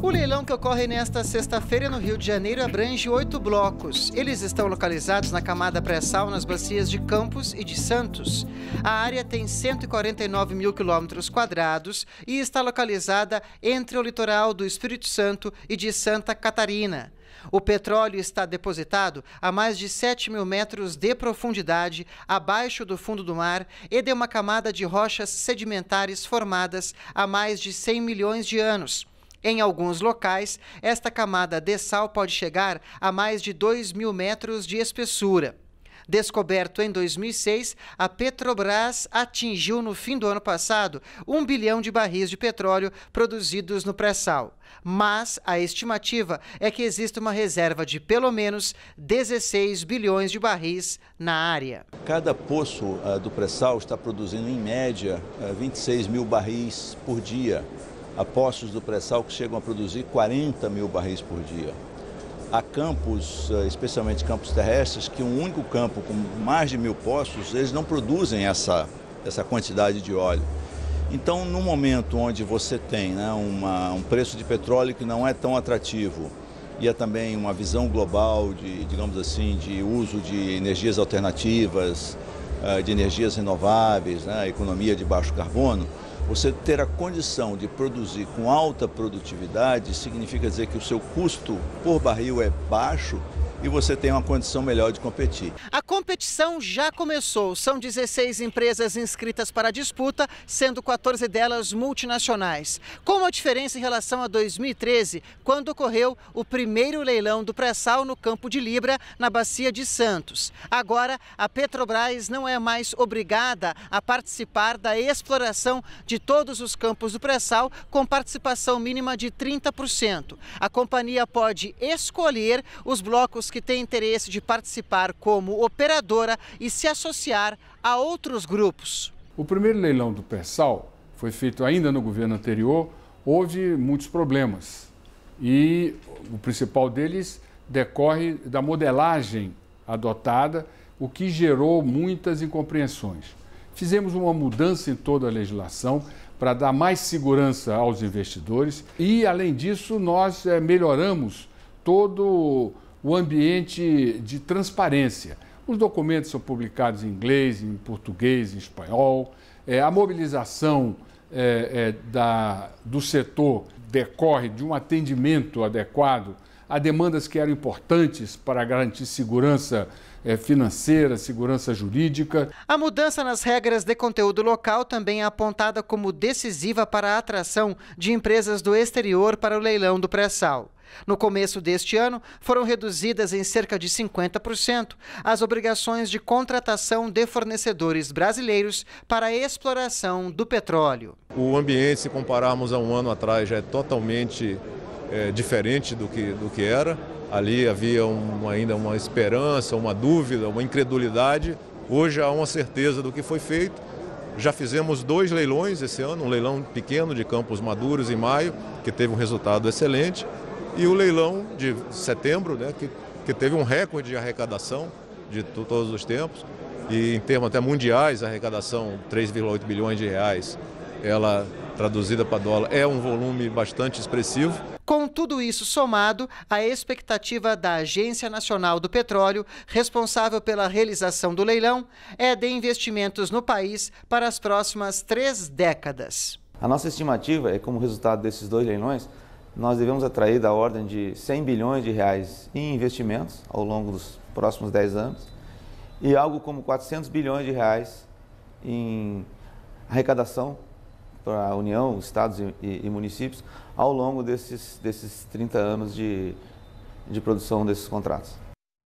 O leilão que ocorre nesta sexta-feira no Rio de Janeiro abrange oito blocos. Eles estão localizados na camada pré-sal nas bacias de Campos e de Santos. A área tem 149 mil quilômetros quadrados e está localizada entre o litoral do Espírito Santo e de Santa Catarina. O petróleo está depositado a mais de 7 mil metros de profundidade, abaixo do fundo do mar, e de uma camada de rochas sedimentares formadas há mais de 100 milhões de anos. Em alguns locais, esta camada de sal pode chegar a mais de 2 mil metros de espessura. Descoberto em 2006, a Petrobras atingiu no fim do ano passado 1 bilhão de barris de petróleo produzidos no pré-sal. Mas a estimativa é que exista uma reserva de pelo menos 16 bilhões de barris na área. Cada poço ah, do pré-sal está produzindo, em média, 26 ah, mil barris por dia a postos do pré-sal que chegam a produzir 40 mil barris por dia. Há campos, eh, especialmente campos terrestres, que um único campo com mais de mil postos, eles não produzem essa, essa quantidade de óleo. Então, no momento onde você tem né, uma, um preço de petróleo que não é tão atrativo e é também uma visão global de, digamos assim, de uso de energias alternativas, eh, de energias renováveis, né, economia de baixo carbono, você ter a condição de produzir com alta produtividade significa dizer que o seu custo por barril é baixo e você tem uma condição melhor de competir. A competição já começou. São 16 empresas inscritas para a disputa, sendo 14 delas multinacionais. Com uma diferença em relação a 2013, quando ocorreu o primeiro leilão do pré-sal no campo de Libra, na Bacia de Santos. Agora, a Petrobras não é mais obrigada a participar da exploração de todos os campos do pré-sal, com participação mínima de 30%. A companhia pode escolher os blocos que têm interesse de participar como operadora e se associar a outros grupos. O primeiro leilão do Persal foi feito ainda no governo anterior, houve muitos problemas. E o principal deles decorre da modelagem adotada, o que gerou muitas incompreensões. Fizemos uma mudança em toda a legislação para dar mais segurança aos investidores e, além disso, nós eh, melhoramos todo o ambiente de transparência. Os documentos são publicados em inglês, em português, em espanhol. É, a mobilização é, é, da, do setor decorre de um atendimento adequado a demandas que eram importantes para garantir segurança eh, financeira, segurança jurídica. A mudança nas regras de conteúdo local também é apontada como decisiva para a atração de empresas do exterior para o leilão do pré-sal. No começo deste ano, foram reduzidas em cerca de 50% as obrigações de contratação de fornecedores brasileiros para a exploração do petróleo. O ambiente, se compararmos a um ano atrás, já é totalmente é, diferente do que, do que era. Ali havia um, ainda uma esperança, uma dúvida, uma incredulidade. Hoje há uma certeza do que foi feito. Já fizemos dois leilões esse ano, um leilão pequeno de campos maduros em maio, que teve um resultado excelente, e o leilão de setembro, né, que, que teve um recorde de arrecadação de todos os tempos, e em termos até mundiais, a arrecadação 3,8 bilhões de reais, ela traduzida para dólar, é um volume bastante expressivo. Com tudo isso somado, a expectativa da Agência Nacional do Petróleo, responsável pela realização do leilão, é de investimentos no país para as próximas três décadas. A nossa estimativa é como resultado desses dois leilões, nós devemos atrair da ordem de 100 bilhões de reais em investimentos ao longo dos próximos 10 anos e algo como 400 bilhões de reais em arrecadação para a União, estados e, e, e, municípios, ao longo desses, desses 30 anos de, de produção desses contratos.